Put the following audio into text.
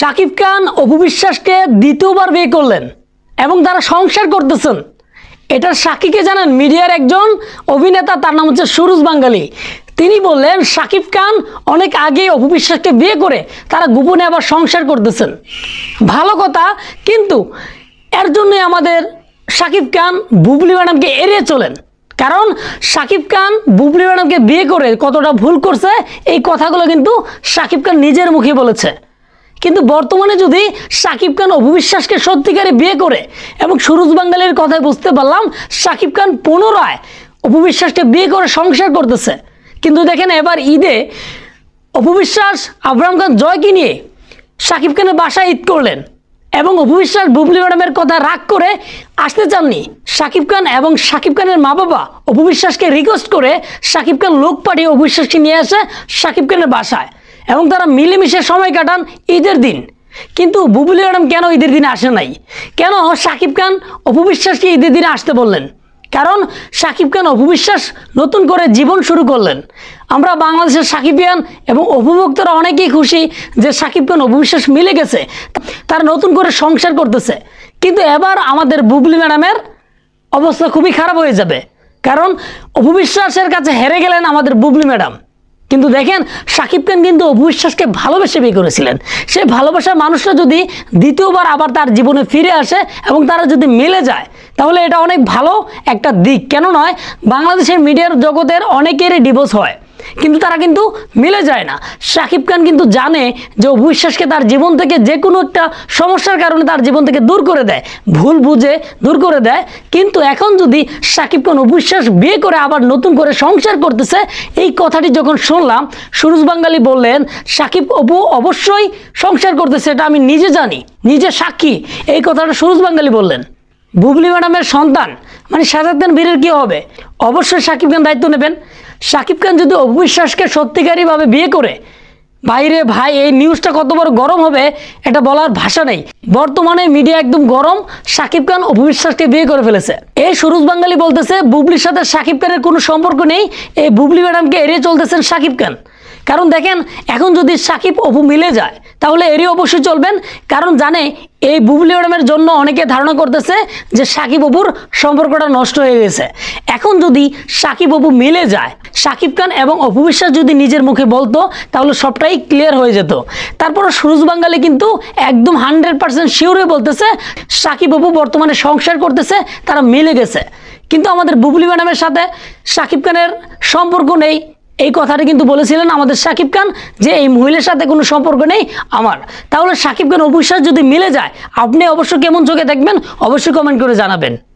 শাকিব খান অপু বিশ্বাসকে দ্বিতীয়বার বিয়ে করলেন এবং তারা সংসার করতেছেন এটা সাকিকে জানেন মিডিয়ার একজন অভিনেতা তার নাম হচ্ছে সুরুজ বাঙ্গালি তিনি বললেন শাকিব খান অনেক আগে অপু বিশ্বাসকে বিয়ে করে তারা গোপনে আবার সংসার করতেছেন ভালো কথা কিন্তু এর জন্য আমাদের শাকিব খান বুবলি ম্যাডামকে এড়িয়ে চলেন কারণ শাকিব খান বুবলি ম্যাডামকে বিয়ে করে কতটা ভুল করছে এই কথাগুলো কিন্তু শাকিব খান নিজের মুখে বলেছে কিন্তু বর্তমানে যদি সাকিব খান অবিশ্বাসকে সত্যিকারে বিয়ে করে এবং সুরজ বাঙ্গালের কথায় বুঝতে পারলাম সাকিব খান পুনরায় অপবিশ্বাসকে বিয়ে করে সংসার করতেছে কিন্তু দেখেন এবার ঈদে অপবিশ্বাস আবরাম খান জয়কে নিয়ে সাকিব খানের বাসায় ঈদ করলেন এবং অপবিশ্বাস বুবলি ম্যাডামের কথা রাগ করে আসতে চাননি সাকিব খান এবং সাকিব খানের মা বাবা অপবিশ্বাসকে রিকোয়েস্ট করে সাকিব খান লোক পাঠিয়ে অবিশ্বাসকে নিয়ে আসে সাকিব খানের বাসায় এবং তারা মিলেমিশে সময় কাটান ঈদের দিন কিন্তু বুবুলি ম্যাডাম কেন ঈদের দিনে আসে নাই কেন সাকিব খান অপবিশ্বাসকে ঈদের দিনে আসতে বললেন কারণ সাকিব খান অপবিশ্বাস নতুন করে জীবন শুরু করলেন আমরা বাংলাদেশের সাকিবিয়ান এবং অভিভক্তরা অনেকেই খুশি যে সাকিব খান অপবিশ্বাস মিলে গেছে তারা নতুন করে সংসার করতেছে কিন্তু এবার আমাদের বুবলি ম্যাডামের অবস্থা খুবই খারাপ হয়ে যাবে কারণ অপবিশ্বাসের কাছে হেরে গেলেন আমাদের বুবলি ম্যাডাম কিন্তু দেখেন সাকিব খান কিন্তু অবিশ্বাসকে ভালোবেসে বিয়ে করেছিলেন সেই ভালোবাসার মানুষরা যদি দ্বিতীয়বার আবার তার জীবনে ফিরে আসে এবং তারা যদি মিলে যায় তাহলে এটা অনেক ভালো একটা দিক কেন নয় বাংলাদেশের মিডিয়ার জগতের অনেকেরই ডিভোর্স হয় কিন্তু তারা কিন্তু মিলে যায় না শাকিব খান কিন্তু জানে যে অভু বিশ্বাসকে তার জীবন থেকে যে কোনো একটা সমস্যার কারণে তার জীবন থেকে দূর করে দেয় ভুল বুঝে দূর করে দেয় কিন্তু এখন যদি শাকিব খান অভু বিশ্বাস বিয়ে করে আবার নতুন করে সংসার করতেছে এই কথাটি যখন শুনলাম সুরজ বাঙ্গালি বললেন শাকিব অপু অবশ্যই সংসার করতেছে এটা আমি নিজে জানি নিজে সাক্ষী এই কথাটা সুরজ বাঙ্গালি বললেন বুবলি ম্যাডামের সন্তান মানে সাজাতেন বীরের কি হবে অবশ্যই সাকিব খান দায়িত্ব নেবেন শাকিব খান যদি অবিশ্বাসকে সত্যিকারীভাবে বিয়ে করে বাইরে ভাই এই নিউজটা কত বড় গরম হবে এটা বলার ভাষা নেই বর্তমানে মিডিয়া একদম গরম শাকিব খান অবিশ্বাসকে বিয়ে করে ফেলেছে এই সুরুজ বাঙ্গালি বলতেছে বুবলির সাথে শাকিব খানের কোনো সম্পর্ক নেই এই বুবলি ম্যাডামকে এড়িয়ে চলতেছেন শাকিব খান কারণ দেখেন এখন যদি সাকিব অপু মিলে যায় তাহলে এরই অবশ্যই চলবেন কারণ জানে এই বুবলি ম্যাডামের জন্য অনেকে ধারণা করতেছে যে সাকিব অপুর সম্পর্কটা নষ্ট হয়ে গেছে এখন যদি সাকিব অপু মিলে যায় শাকিব খান এবং অপু বিশ্বাস যদি নিজের মুখে বলতো তাহলে সবটাই ক্লিয়ার হয়ে যেত তারপর সুরজ বাঙ্গালে কিন্তু একদম হান্ড্রেড পার্সেন্ট শিওরে বলতেছে শাকিব অপু বর্তমানে সংসার করতেছে তারা মিলে গেছে কিন্তু আমাদের বুবলি ম্যাডামের সাথে শাকিব খানের সম্পর্ক নেই এই কথাটা কিন্তু বলেছিলেন আমাদের সাকিব খান যে এই মহিলার সাথে কোনো সম্পর্ক নেই আমার তাহলে সাকিব খান অবিশ্বাস যদি মিলে যায় আপনি অবশ্য কেমন চোখে দেখবেন অবশ্যই কমেন্ট করে জানাবেন